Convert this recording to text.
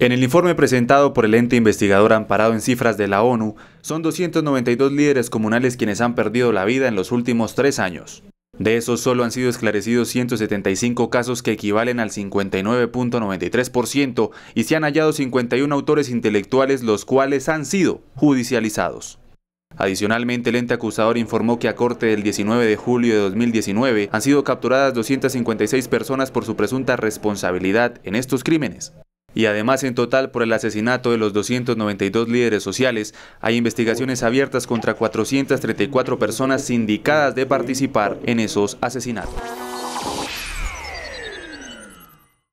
En el informe presentado por el ente investigador amparado en cifras de la ONU, son 292 líderes comunales quienes han perdido la vida en los últimos tres años. De esos solo han sido esclarecidos 175 casos que equivalen al 59.93% y se han hallado 51 autores intelectuales los cuales han sido judicializados. Adicionalmente, el ente acusador informó que a corte del 19 de julio de 2019 han sido capturadas 256 personas por su presunta responsabilidad en estos crímenes. Y además, en total, por el asesinato de los 292 líderes sociales, hay investigaciones abiertas contra 434 personas sindicadas de participar en esos asesinatos.